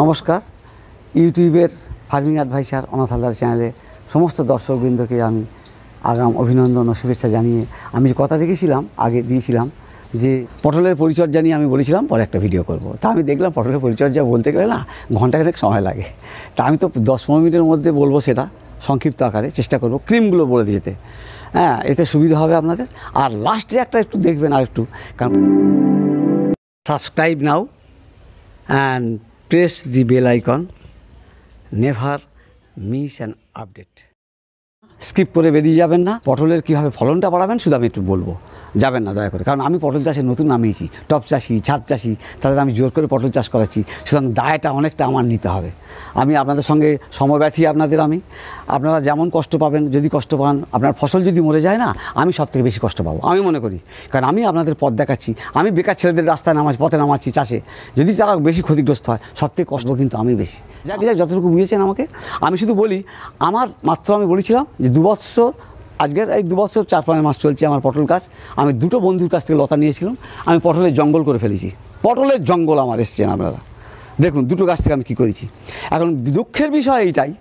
নমস্কার ইউটিউবের farming adviser অনাথ চ্যানেলে সমস্ত দর্শকবৃন্দকে আমি আগাম অভিনন্দন ও শুভেচ্ছা জানিয়ে আমি যে কথা রেখেছিলাম আগে দিয়েছিলাম যে পটলের পরিচর্যা নিয়ে আমি বলেছিলাম পরে একটা ভিডিও করব। তা আমি দেখলাম পটলের পরিচর্যা বলতে গেলে না ঘন্টাখানেক সময় লাগে তা আমি তো দশ পনেরো মিনিটের মধ্যে বলবো সেটা সংক্ষিপ্ত আকারে চেষ্টা করব ক্রিমগুলো বলে দিতে হ্যাঁ এতে সুবিধা হবে আপনাদের আর লাস্টে একটা একটু দেখবেন আর একটু কারণ subscribe now and press the bell icon never miss an update skip করে বেরিয়ে যাবেন না পটলের কীভাবে ফলনটা বাড়াবেন শুধু আমি একটু বলবো যাবেন না দয়া করে কারণ আমি পটল চাষে নতুন নামিয়েছি টপ চাষি ছাদ চাষি তাদের আমি জোর করে পটল চাষ করাচ্ছি সুতরাং দায়টা অনেকটা আমার নিতে হবে আমি আপনাদের সঙ্গে সমব্যথী আপনাদের আমি আপনারা যেমন কষ্ট পাবেন যদি কষ্ট পান আপনার ফসল যদি মরে যায় না আমি সব থেকে বেশি কষ্ট পাবো আমি মনে করি কারণ আমি আপনাদের পথ দেখাচ্ছি আমি বেকার ছেলেদের রাস্তায় নামাজ পথে নামাচ্ছি চাষে যদি তারা বেশি ক্ষতিগ্রস্ত হয় সব থেকে কষ্ট কিন্তু আমি বেশি যাকে যতটুকু বুঝেছেন আমাকে আমি শুধু বলি আমার মাত্র আমি বলেছিলাম যে দুবৎসর আজকের এই দুবছর চার পাঁচ মাস চলছে আমার পটল গাছ আমি দুটো বন্ধুর কাছ থেকে লতা নিয়েছিলাম আমি পটলের জঙ্গল করে ফেলেছি পটলের জঙ্গল আমার এসছেন আপনারা দেখুন দুটো গাছ থেকে আমি কী করেছি এখন দুঃখের বিষয় এইটাই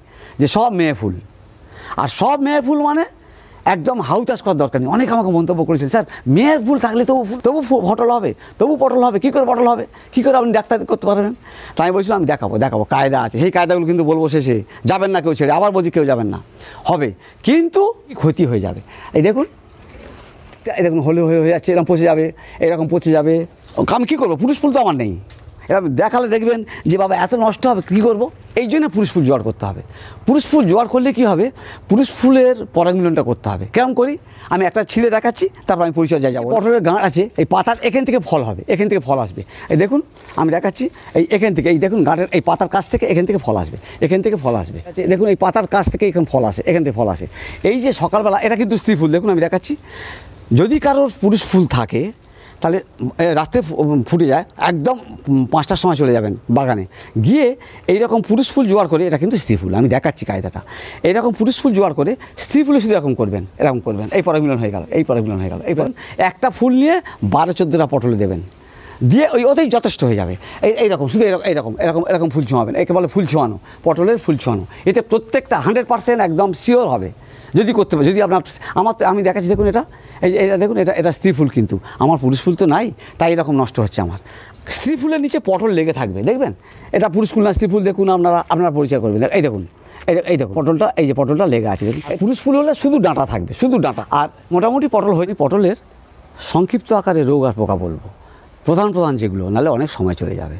যে সব মেয়ে ফুল আর সব মেয়ে ফুল মানে একদম হাউ চাষ করার দরকার নেই অনেক আমাকে মন্তব্য করেছেন স্যার মেয়ের ফুল থাকলে তবু তবু পটল হবে তবু পটল হবে কী করে পটল হবে কী করে আপনি ডাক্তার করতে পারবেন তাই আমি বলছিলাম আমি দেখাবো দেখাবো কায়দা আছে সেই কায়দাগুলো কিন্তু বলবো শেষে যাবেন না কেউ ছেড়ে আবার বলছি কেউ যাবেন না হবে কিন্তু ক্ষতি হয়ে যাবে এই দেখুন এই দেখুন হলে হয়ে হয়ে যাচ্ছে এরকম পচে যাবে এরকম পচে যাবে আমি কী করবো পুরুষ ফুল তো আমার নেই এরকম দেখালে দেখবেন যে বাবা এত নষ্ট হবে কী করবো এই জন্য পুরুষ ফুল জোয়ার করতে হবে পুরুষ ফুল জোয়ার করলে কি হবে পুরুষ ফুলের পরাগমিলনটা করতে হবে কেমন করি আমি একটা ছিঁড়ে দেখাচ্ছি তারপর আমি পরিচর্যা যাবো পটলের গাঁট আছে এই পাতার এখান থেকে ফল হবে এখান থেকে ফল আসবে এই দেখুন আমি দেখাচ্ছি এই এখান থেকে এই দেখুন গাঁটের এই পাতার কাছ থেকে এখান থেকে ফল আসবে এখান থেকে ফল আসবে দেখুন এই পাতার কাছ থেকে এখানে ফল আসে এখান থেকে ফল আসে এই যে সকালবেলা এটা কিন্তু স্ত্রী ফুল দেখুন আমি দেখাচ্ছি যদি কারোর পুরুষ ফুল থাকে তাহলে রাত্রে ফুটে যায় একদম পাঁচটার সময় চলে যাবেন বাগানে গিয়ে এইরকম পুরুষ ফুল জোয়ার করে এটা কিন্তু স্ত্রী ফুল আমি দেখাচ্ছি কায়দাটা এইরকম পুরুষ ফুল জোয়ার করে স্ত্রী ফুলে শুধু এরকম করবেন এরকম করবেন এই পরে মিলন হয়ে গেল এই পরে মিলন হয়ে গেল এই পরে একটা ফুল নিয়ে বারো চোদ্দোটা পটল দেবেন দিয়ে ওই ওতেই যথেষ্ট হয়ে যাবে এই এইরকম শুধু এরকম এইরকম এরকম এরকম ফুল ছোঁয়াবেন একে বলে ফুল ছোঁয়ানো পটলের ফুল ছোঁয়ানো এতে প্রত্যেকটা হান্ড্রেড পার্সেন্ট একদম শিওর হবে যদি করতে পারে যদি আপনার আমার তো আমি দেখাচ্ছি দেখুন এটা এই এটা দেখুন এটা এটা স্ত্রী ফুল কিন্তু আমার পুরুষ ফুল তো নাই তাই এরকম নষ্ট হচ্ছে আমার স্ত্রী ফুলের নিচে পটল লেগে থাকবে দেখবেন এটা পুরুষ ফুল না স্ত্রী ফুল দেখুন আপনারা আপনারা পরিচয় করবেন এই দেখুন এই দেখুন পটলটা এই যে পটলটা লেগে আছে পুরুষ ফুল হলে শুধু ডাঁটা থাকবে শুধু ডাঁটা আর মোটামুটি পটল হয়নি পটলের সংক্ষিপ্ত আকারে রোগ আর পোকা বলবো প্রধান প্রধান যেগুলো নাহলে অনেক সময় চলে যাবে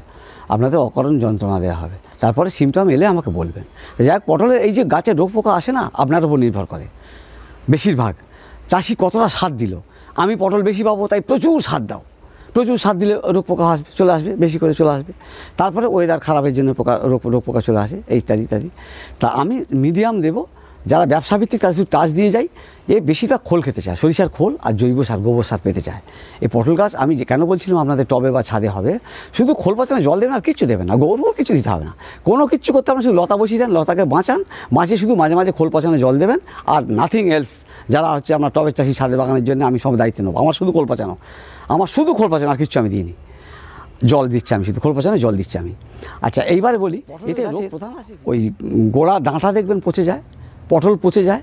আপনাদের অকরণ যন্ত্রণা দেওয়া হবে তারপরে সিমটম এলে আমাকে বলবেন যাই হোক পটলের এই যে গাছে রোগ পোকা আসে না আপনার উপর নির্ভর করে বেশিরভাগ চাষি কতটা সার দিল আমি পটল বেশি পাবো তাই প্রচুর সার দাও প্রচুর সার দিলে রোগ পোকা আসবে চলে আসবে বেশি করে চলে আসবে তারপরে ওয়েদার খারাপের জন্য পোকা রোগ রোগ পোকা চলে আসে ইত্যাদি ইত্যাদি তা আমি মিডিয়াম দেবো যারা ব্যবসা ভিত্তিক তাদের শুধু টাচ দিয়ে যায় এ বেশিরভাগ খোল খেতে চায় সরিষার খোল আর জৈব সার গোবর সার পেতে চায় এই পটল গাছ আমি যে কেন বলছিলাম আপনাদের টবে বা ছাদে হবে শুধু খোল না জল দেবেন আর কিচ্ছু দেবে না গোবরও কিছু দিতে হবে না কোনো কিছু করতে হবে শুধু লতা বসিয়ে দেন লতাকে বাঁচান মাঝে শুধু মাঝে মাঝে খোল পচানো জল দেবেন আর নাথিং এলস যারা হচ্ছে আমার টবের চাষি ছাদে বাগানের জন্য আমি সব দায়িত্ব নেবো আমার শুধু খোল পচানো আমার শুধু খোল পাচানো আর কিচ্ছু আমি দিইনি জল দিচ্ছি আমি শুধু খোল পচানো জল দিচ্ছি আমি আচ্ছা এইবারে বলি এতে ওই গোড়া ডাঁটা দেখবেন পচে যায় পটল পচে যায়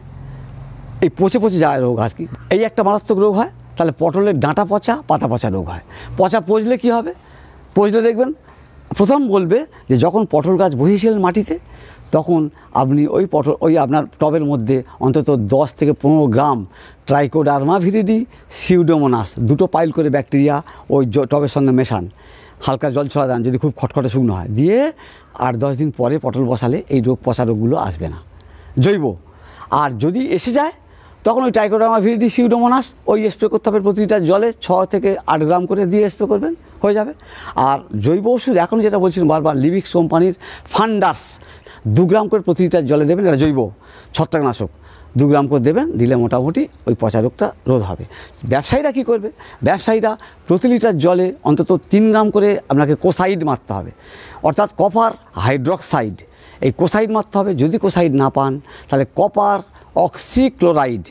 এই পচে পচে যায় রোগ আর কি এই একটা মারাত্মক রোগ হয় তাহলে পটলের ডাঁটা পচা পাতা পচা রোগ হয় পচা পচলে কি হবে পচলে দেখবেন প্রথম বলবে যে যখন পটল গাছ বসিয়েছিলেন মাটিতে তখন আপনি ওই পটল ওই আপনার টবের মধ্যে অন্তত দশ থেকে পনেরো গ্রাম ট্রাইকোডার্মা ভিরিডি সিউডোমোনাস দুটো পাইল করে ব্যাকটেরিয়া ওই টবের সঙ্গে মেশান হালকা জল ছড়া দেন যদি খুব খটখটে শুকনো হয় দিয়ে আট দশ দিন পরে পটল বসালে এই রোগ পচা রোগগুলো আসবে না জৈব আর যদি এসে যায় তখন ওই টাইকোডামা ভিডি সিউডোমোনাস ওই স্প্রে করতে হবে প্রতিটা জলে ছ থেকে আট গ্রাম করে দিয়ে স্প্রে করবেন হয়ে যাবে আর জৈব ওষুধ এখন যেটা বলছেন বারবার লিভিক্স কোম্পানির ফান্ডার্স দু গ্রাম করে প্রতি লিটার জলে দেবেন এটা জৈব ছত্রাকনাশক দু গ্রাম করে দেবেন দিলে মোটামুটি ওই পচা রোগটা রোধ হবে ব্যবসায়ীরা কি করবে ব্যবসায়ীরা প্রতি লিটার জলে অন্তত তিন গ্রাম করে আপনাকে কোসাইড মারতে হবে অর্থাৎ কপার হাইড্রক্সাইড এই কোসাইড মারতে হবে যদি কোসাইড না পান তাহলে কপার অক্সিক্লোরাইড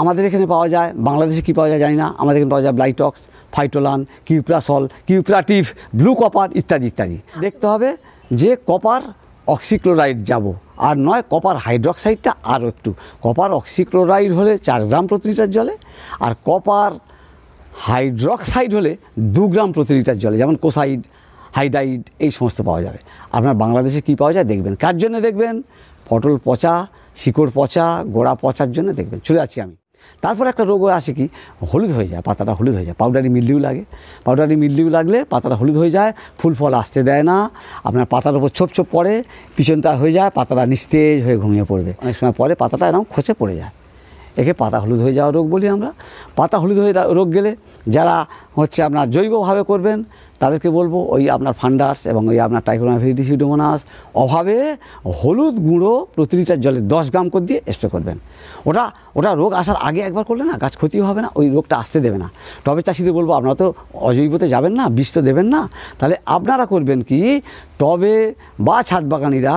আমাদের এখানে পাওয়া যায় বাংলাদেশে কী পাওয়া যায় জানি না আমাদের এখানে পাওয়া যায় Blitox Fytolan Cuprasol Cupravit blue copper ইত্যাদি ইত্যাদি দেখতে হবে যে কপার অক্সিক্লোরাইড যাব আর নয় কপার হাইড্রক্সাইডটা আরও একটু কপার অক্সিক্লোরাইড হলে চার গ্রাম প্রতি লিটার জলে আর কপার হাইড্রক্সাইড হলে দু গ্রাম প্রতি লিটার জলে যেমন কোসাইড হাইডাইড এই সমস্ত পাওয়া যাবে আপনার বাংলাদেশে কি পাওয়া যায় দেখবেন কার জন্য দেখবেন পটল পচা শিকড় পচা গোড়া পচার জন্য দেখবেন চলে আছি আমি তারপর একটা রোগ আসে কি হলুদ হয়ে যায় পাতাটা হলুদ হয়ে যায় পাউডারি মিল্ডিউ লাগে পাউডারি মিল্ডিউ লাগলে পাতাটা হলুদ হয়ে যায় ফুল ফল আসতে দেয় না আপনার পাতার উপর ছোপ ছোপ পড়ে পিছনটা হয়ে যায় পাতাটা নিস্তেজ হয়ে ঘুমিয়ে পড়বে অনেক সময় পরে পাতাটা এরকম খসে পড়ে যায় একে পাতা হলুদ হয়ে যাওয়া রোগ বলি আমরা পাতা হলুদ হয়ে রোগ গেলে যারা হচ্ছে আপনার জৈবভাবে করবেন তাদেরকে বলবো ওই আপনার ফান্ডার্স এবং ওই আপনার টাইকোনা ভিডিসিডোমোনাস অভাবে হলুদ গুঁড়ো প্রতি লিটার জলে দশ গ্রাম করে দিয়ে স্প্রে করবেন ওটা ওটা রোগ আসার আগে একবার করলে না গাছ ক্ষতি হবে না ওই রোগটা আসতে দেবে না টবে চাষিদের বলবো আপনারা তো অজৈবতে যাবেন না বিষ তো দেবেন না তাহলে আপনারা করবেন কি টবে বা ছাদ বাগানিরা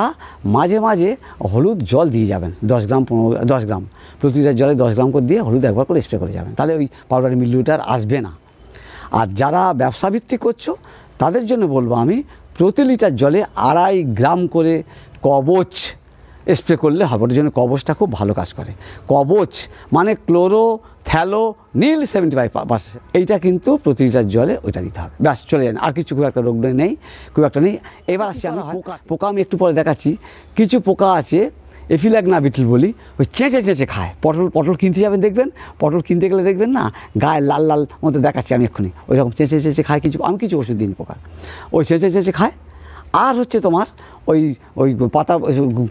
মাঝে মাঝে হলুদ জল দিয়ে যাবেন দশ গ্রাম পনেরো দশ গ্রাম প্রতি লিটার জলে দশ গ্রাম করে দিয়ে হলুদ একবার করে স্প্রে করে যাবেন তাহলে ওই পাউডার মিলিলিটার আসবে না আর যারা ব্যবসাভিত্তিক করছো তাদের জন্য বলবো আমি প্রতি লিটার জলে আড়াই গ্রাম করে কবচ স্প্রে করলে হবে ওটার জন্য কবচটা খুব ভালো কাজ করে কবচ মানে chlorothalonil seventy five percent এইটা কিন্তু প্রতি লিটার জলে ওইটা দিতে হবে ব্যাস চলে যান আর কিছু খুব একটা রোগ নেই খুব একটা নেই এবার আসছি আমরা পোকা পোকা আমি একটু পরে দেখাচ্ছি কিছু পোকা আছে এফিল্যাক না বিটল বলি ওই চেঁচে চেঁচে খায় পটল পটল কিনতে যাবেন দেখবেন পটল কিনতে গেলে দেখবেন না গায়ে লাল লাল মতো দেখাচ্ছি আমি এক্ষুনি ওই রকম চেঁচে চেঁচে খায় কিছু আমি কিছু ওষুধ দিন পোকার ওই চেঁচে চেঁচে খায় আর হচ্ছে তোমার ওই ওই পাতা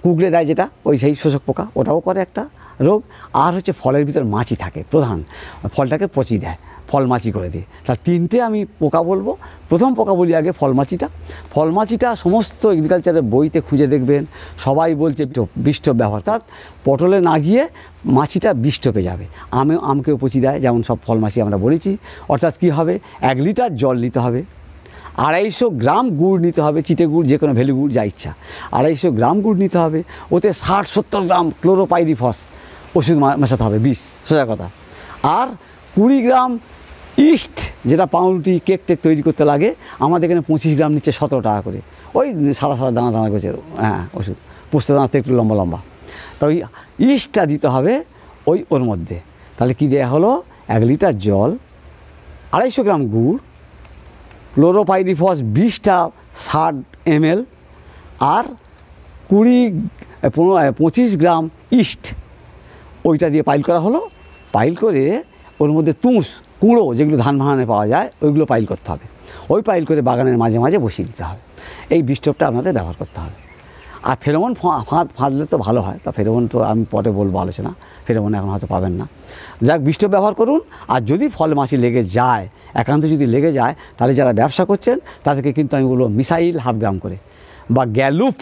কুকড়ে দেয় যেটা ওই সেই শোষক পোকা ওটাও করে একটা রোগ আর হচ্ছে ফলের ভিতর মাছি থাকে প্রধান ফলটাকে পচিয়ে দেয় ফলমাছি করে দিই তার তিনটে আমি পোকা বলবো প্রথম পোকা বলি আগে ফলমাছিটা ফলমাছিটা সমস্ত এগ্রিকালচারের বইতে খুঁজে দেখবেন সবাই বলছে বিষ্ট ব্যবহার তার পটলে না গিয়ে মাছিটা বিষ্টপে যাবে আমে আমকেও পচি দেয় যেমন সব ফলমাছি আমরা বলেছি অর্থাৎ কি হবে এক লিটার জল নিতে হবে আড়াইশো গ্রাম গুড় নিতে হবে চিটে গুড় যে কোনো ভ্যালু গুড় যা ইচ্ছা আড়াইশো গ্রাম গুড় নিতে হবে ওতে ষাট সত্তর গ্রাম ক্লোরোপাইরিফস ওষুধ মেশাতে হবে বিষ সোজা কথা আর কুড়ি গ্রাম ইস্ট যেটা পাউরুটি কেক টেক তৈরি করতে লাগে আমাদের এখানে পঁচিশ গ্রাম নিচ্ছে সতেরো টাকা করে ওই সাদা সাদা দানা দানা করেছে হ্যাঁ ওষুধ পোস্ত দানাতে একটু লম্বা লম্বা তা ওই ইস্টটা দিতে হবে ওই ওর মধ্যে তাহলে কী দেওয়া হলো এক লিটার জল আড়াইশো গ্রাম গুড় ক্লোরোপাইরিফস বিশটা ষাট এমএল আর কুড়ি পনেরো পঁচিশ গ্রাম ইস্ট ওইটা দিয়ে পাইল করা হলো পাইল করে ওর মধ্যে তুষ কুঁড়ো যেগুলো ধান ভাঙানে পাওয়া যায় ওইগুলো পাইল করতে হবে ওই পাইল করে বাগানের মাঝে মাঝে বসিয়ে দিতে হবে এই বিষ্টপটা আপনাদের ব্যবহার করতে হবে আর ফেরোমন ফাঁদ ফাঁদলে তো ভালো হয় তা ফেরোমন তো আমি পরে বলবো আলোচনা ফেরোমন এখন হয়তো পাবেন না যাক বিষ্ট ব্যবহার করুন আর যদি ফল মাছি লেগে যায় একান্ত যদি লেগে যায় তাহলে যারা ব্যবসা করছেন তাদেরকে কিন্তু আমি বলবো মিসাইল হাফ গ্রাম করে বা গ্যালুপ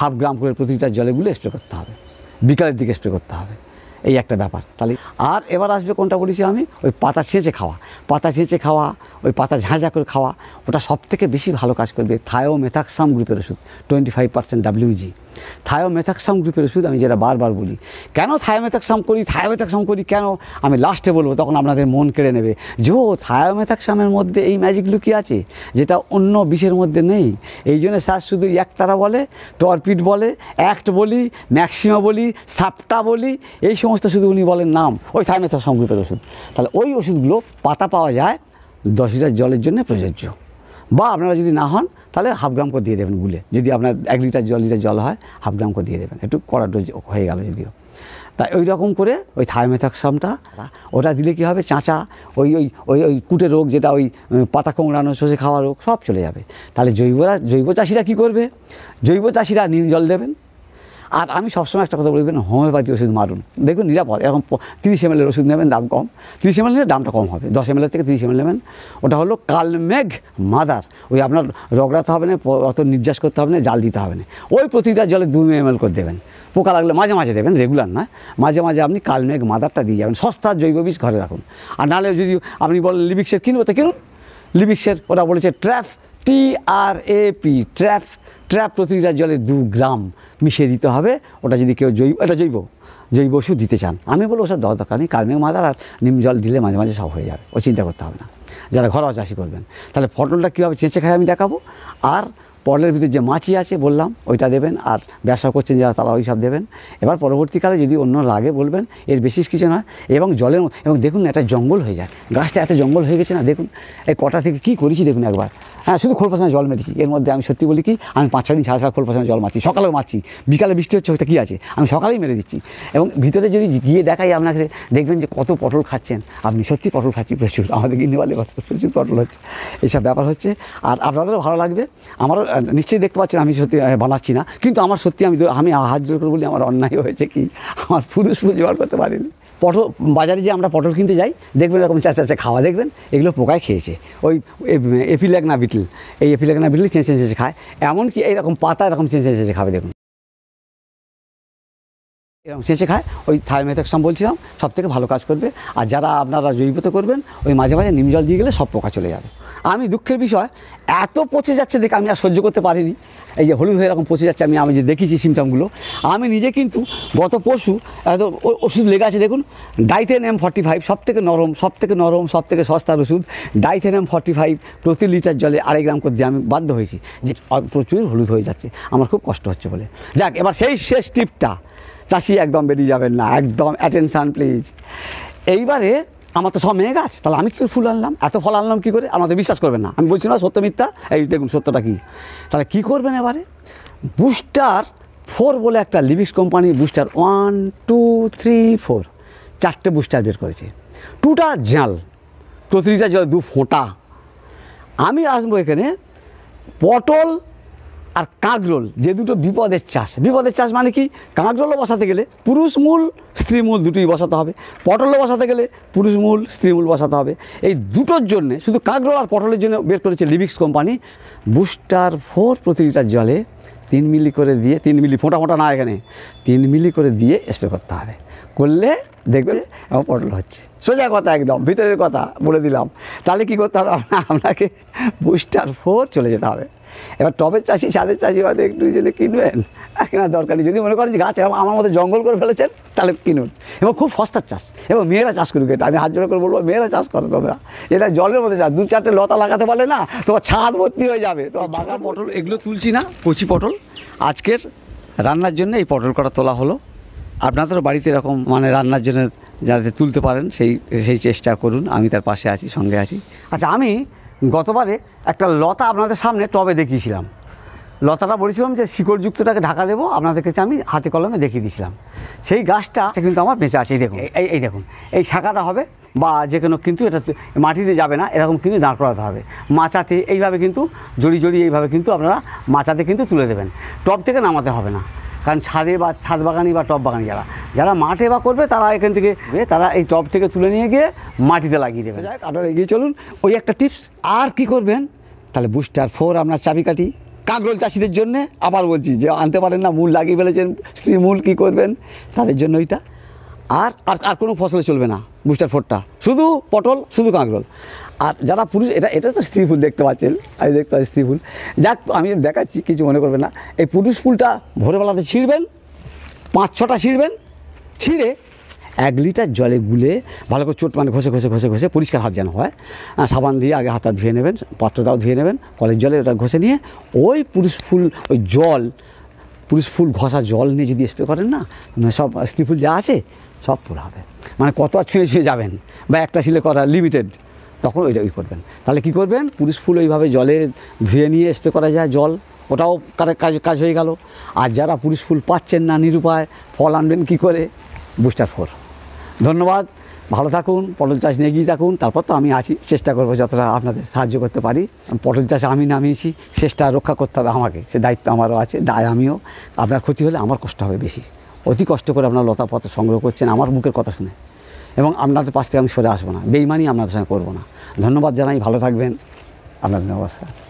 হাফ গ্রাম করে প্রতিটা জলেগুলো স্প্রে করতে হবে বিকালের দিকে স্প্রে করতে হবে এই একটা ব্যাপার তাহলে আর এবার আসবে কোনটা বলেছি আমি ওই পাতা ছেঁচে খাওয়া পাতা ছেঁচে খাওয়া ওই পাতা ঝাঁঝা করে খাওয়া ওটা সবথেকে বেশি ভালো কাজ করবে থায়ো মেথাক্সাম গ্রুপের ওষুধ twenty five percent WG thiamethoxam গ্রুপের ওষুধ আমি যেটা বারবার বলি কেন থায়োমেথাক্সাম করি থায়োমেথাক্সাম করি কেন আমি লাস্টে বলবো তখন আপনাদের মন কেড়ে নেবে জো থায়োমেথাক্সামের মধ্যে এই ম্যাজিক লুকি আছে যেটা অন্য বিষের মধ্যে নেই এই জন্য স্যার শুধু একতারা বলে টর্পিড বলে অ্যাক্ট বলি ম্যাক্সিমা বলি সাপটা বলি এই সমস্ত শুধু উনি বলেন নাম ওই থায়োমেথাক্সাম গ্রুপের ওষুধ তাহলে ওই ওষুধগুলো পাতা পাওয়া যায় দশ লিটার জলের জন্য প্রযোজ্য বা আপনারা যদি না হন তাহলে হাফ গ্রাম করে দিয়ে দেবেন গুলে যদি আপনার এক লিটার জল লিটার জল হয় হাফ গ্রাম করে দিয়ে দেবেন একটু কড়া ডোজ হয়ে গেল যদিও তাই ওই রকম করে ওই থাইমেথাক্সামটা ওটা দিলে কি হবে চাঁচা ওই ওই ওই ওই কুটে রোগ যেটা ওই পাতা কোমড়ানো শোষে খাওয়া রোগ সব চলে যাবে তাহলে জৈবরা জৈব চাষিরা কি করবে জৈব চাষিরা নিম জল দেবেন আর আমি সবসময় একটা কথা বলি হোমিওপ্যাথি ওষুধ মারুন দেখুন নিরাপদ এরকম তিরিশ এম এলের ওষুধ নেবেন দাম কম তিরিশ এম এল নিলে দামটা কম হবে দশ এম এল থেকে তিরিশ এম এল নেবেন ওটা হলো কালমেঘ মাদার ওই আপনার রগড়াতে হবে না অত নির্যাস করতে হবে না জাল দিতে হবে না ওই প্রতিটা জলে দু এম এল করে দেবেন পোকা লাগলে মাঝে মাঝে দেবেন রেগুলার না মাঝে মাঝে আপনি কালমেঘ মাদারটা দিয়ে যাবেন সস্তা জৈব বীজ ঘরে রাখুন আর নাহলে যদি আপনি বলেন লিবিক্সের কিনবো তো কিনুন লিবিক্সের ওরা বলেছে trap T R A P trap trap প্রতি লিটার জলে দু গ্রাম মিশিয়ে দিতে হবে ওটা যদি কেউ জৈব এটা জৈব জৈব ওষুধ দিতে চান আমি বলবো ওষুধ দেওয়া দরকার নেই কার্মিক মাদার আর নিম জল দিলে মাঝে মাঝে সব হয়ে যাবে ও চিন্তা করতে হবে না যারা ঘরোয়া চাষি করবেন তাহলে ফটলটা কীভাবে চেঁচে খায় আমি দেখাবো আর পটলের ভিতরে যে মাছি আছে বললাম ওইটা দেবেন আর ব্যবসা করছেন যারা তারা ওই সব দেবেন এবার পরবর্তীকালে যদি অন্য লাগে বলবেন এর বেশি কিছু নয় এবং জলের এবং দেখুন এটা জঙ্গল হয়ে যায় গাছটা এত জঙ্গল হয়ে গেছে না দেখুন এই কটা থেকে কী করেছি দেখুন একবার হ্যাঁ শুধু খোল পাশানো জল মেরেছি এর মধ্যে আমি সত্যি বলি কি আমি পাঁচ ছদিন দিন ছাড়া ছাড়া খোল পাশানো জল মারছি সকালেও মারছি বিকালে বৃষ্টি হচ্ছে ওইটা কী আছে আমি সকালেই মেরে দিচ্ছি এবং ভিতরে যদি গিয়ে দেখাই আপনাকে দেখবেন যে কত পটল খাচ্ছেন আপনি সত্যি পটল খাচ্ছি প্রচুর আমাদের গিন্নিবালে প্রচুর পটল হচ্ছে এইসব ব্যাপার হচ্ছে আর আপনাদেরও ভালো লাগবে আমারও নিশ্চয়ই দেখতে পাচ্ছেন আমি সত্যি বানাচ্ছি না কিন্তু আমার সত্যি আমি আমি হাত জোর করে বলি আমার অন্যায় হয়েছে কি আমার পুরুষ পুরো জোগাড় করতে পারিনি পটল বাজারে যে আমরা পটল কিনতে যাই দেখবেন এরকম চেঁচা চেঁচে খাওয়া দেখবেন এগুলো পোকায় খেয়েছে ওই এপিল্যাগনা বিটল এই এপিল্যাগনা বিটল চেঁচে চেঁচে খায় এমনকি এইরকম পাতা এরকম চেঁচে চেঁচে খাবে দেখুন এরকম চেঁচে খায় ওই থাইমেথক্সাম বলছিলাম সব থেকে ভালো কাজ করবে আর যারা আপনারা জৈবতে করবেন ওই মাঝে মাঝে নিম জল দিয়ে গেলে সব পোকা চলে যাবে আমি দুঃখের বিষয় এত পচে যাচ্ছে দেখে আমি আর সহ্য করতে পারিনি এই যে হলুদ হয়ে এরকম পচে যাচ্ছে আমি আমি যে দেখেছি সিমটমগুলো আমি নিজে কিন্তু গত পশু এত ওষুধ লেগে আছে দেখুন ডাইথেন এম ফর্টি ফাইভ সব থেকে নরম সব থেকে নরম সব থেকে সস্তার ওষুধ ডাইথেন এম ফর্টি ফাইভ প্রতি লিটার জলে আড়াই গ্রাম করে দিয়ে আমি বাধ্য হয়েছি যে প্রচুর হলুদ হয়ে যাচ্ছে আমার খুব কষ্ট হচ্ছে বলে যাক এবার সেই শেষ টিপটা চাষি একদম বেরিয়ে যাবেন না একদম অ্যাটেনশান প্লিজ এইবারে আমার তো সব মেয়ে গাছ তাহলে আমি কী ফুল আনলাম এত ফল আনলাম কী করে আমাদের বিশ্বাস করবেন না আমি বলছি না সত্য মিথ্যা এই দেখুন সত্যটা কী তাহলে কী করবেন এবারে বুস্টার ফোর বলে একটা Livix company booster one two three four চারটে বুস্টার বের করেছে টুটা জাল প্রতিটা জল দু ফোঁটা আমি আসবো এখানে পটল আর কাঁকরোল যে দুটো বিপদের চাষ বিপদের চাষ মানে কি কাঁকরোলও বসাতে গেলে পুরুষ মূল স্ত্রী মূল দুটোই বসাতে হবে পটলও বসাতে গেলে পুরুষ মূল স্ত্রী মূল বসাতে হবে এই দুটোর জন্যে শুধু কাঁকরোল আর পটলের জন্য বের করেছে লিভিক্স কোম্পানি বুস্টার ফোর প্রতি লিটার জলে তিন মিলি করে দিয়ে তিন মিলি ফোঁটা ফোঁটা না এখানে তিন মিলি করে দিয়ে স্প্রে করতে হবে করলে দেখবে এবং পটল হচ্ছে সোজা কথা একদম ভিতরের কথা বলে দিলাম তাহলে কি করতে হবে আপনাকে বুস্টার ফোর চলে যেতে হবে এবার টবের চাষি ছাদের চাষি হয়তো একটু যদি কিনবেন কেনার দরকার নেই যদি মনে করেন যে গাছ আমার মতো জঙ্গল করে ফেলেছেন তাহলে কিনুন এবং খুব সস্তার চাষ এবং মেয়েরা চাষ করুক এটা আমি হাত জোড়া করে বলবো মেয়েরা চাষ করো তোমরা এটা জলের মধ্যে চাষ দু চারটে লতা লাগাতে পারলে না তোমার ছাদ ভর্তি হয়ে যাবে তোমার বাগান পটল এগুলো তুলছি না কচি পটল আজকের রান্নার জন্য এই পটল কটা তোলা হলো আপনাদেরও বাড়িতে এরকম মানে রান্নার জন্য যাতে তুলতে পারেন সেই সেই চেষ্টা করুন আমি তার পাশে আছি সঙ্গে আছি আচ্ছা আমি গতবারে একটা লতা আপনাদের সামনে টবে দেখিয়েছিলাম লতাটা বলেছিলাম যে শিকড়যুক্তটাকে ঢাকা দেবো আপনাদের কাছে আমি হাতে কলমে দেখিয়ে দিয়েছিলাম সেই গাছটা কিন্তু আমার বেঁচে আছে এই দেখুন এই এই দেখুন এই শাখাটা হবে বা যে কোনো কিন্তু এটা মাটিতে যাবে না এরকম কিন্তু দাঁড় করাতে হবে মাচাতে এইভাবে কিন্তু জড়ি জড়ি এইভাবে কিন্তু আপনারা মাচাতে কিন্তু তুলে দেবেন টপ থেকে নামাতে হবে না কারণ ছাদে বা ছাদ বাগানি বা টপ বাগানি যারা যারা মাঠে বা করবে তারা এখান থেকে তারা এই টপ থেকে তুলে নিয়ে গিয়ে মাটিতে লাগিয়ে দেবে যাক আপনারা এগিয়ে চলুন ওই একটা টিপস আর কি করবেন তাহলে বুস্টার ফোর আপনার চাবিকাঠি কাঁকরোল চাষিদের জন্যে আবার বলছি যে আনতে পারেন না মূল লাগিয়ে ফেলেছেন স্ত্রী মূল কী করবেন তাদের জন্য ওইটা আর আর আর কোনো ফসলে চলবে না বুস্টার ফোরটা শুধু পটল শুধু কাঁকরোল আর যারা পুরুষ এটা এটা তো স্ত্রী ফুল দেখতে পাচ্ছেন আমি দেখতে পাচ্ছি স্ত্রী ফুল যাক আমি দেখাচ্ছি কিছু মনে করবে না এই পুরুষ ফুলটা ভোরবেলাতে ছিঁড়বেন পাঁচ ছটা ছিঁড়বেন ছিঁড়ে এক লিটার জলে গুলে ভালো করে চোট মানে ঘষে ঘষে ঘষে ঘষে পরিষ্কার হাত যেন হয় হ্যাঁ, সাবান দিয়ে আগে হাতটা ধুয়ে নেবেন পাত্রটাও ধুয়ে নেবেন কলের জলে ওটা ঘষে নিয়ে ওই পুরুষ ফুল ওই জল পুরুষ ফুল ঘষা জল নিয়ে যদি স্প্রে করেন না মানে সব স্ত্রী ফুল যা আছে সব ফুল হবে মানে কত ছুঁয়ে ছুঁয়ে যাবেন বা একটা ছিল করা লিমিটেড তখন ওইটা ওই করবেন তাহলে কি করবেন পুরুষ ফুল ওইভাবে জলে ধুয়ে নিয়ে স্প্রে করা যায় জল ওটাও কারে কাজ কাজ হয়ে গেল আর যারা পুরুষ ফুল পাচ্ছেন না নিরুপায় ফল আনবেন কী করে বুস্টার ফোর ধন্যবাদ ভালো থাকুন পটল চাষ নিয়ে এগিয়ে থাকুন তারপর তো আমি আছি চেষ্টা করবো যতটা আপনাদের সাহায্য করতে পারি পটল চাষ আমি নামিয়েছি চেষ্টা রক্ষা করতে হবে আমাকে সে দায়িত্ব আমারও আছে দায় আমিও আপনার ক্ষতি হলে আমার কষ্ট হবে বেশি অতি কষ্ট করে আপনার লতাপত্র সংগ্রহ করছেন আমার বুকের কথা শুনে এবং আপনাদের পাশ থেকে আমি সরে আসবো না বেইমানি আপনাদের সঙ্গে করবো না ধন্যবাদ জানাই ভালো থাকবেন আপনাদের নমস্কার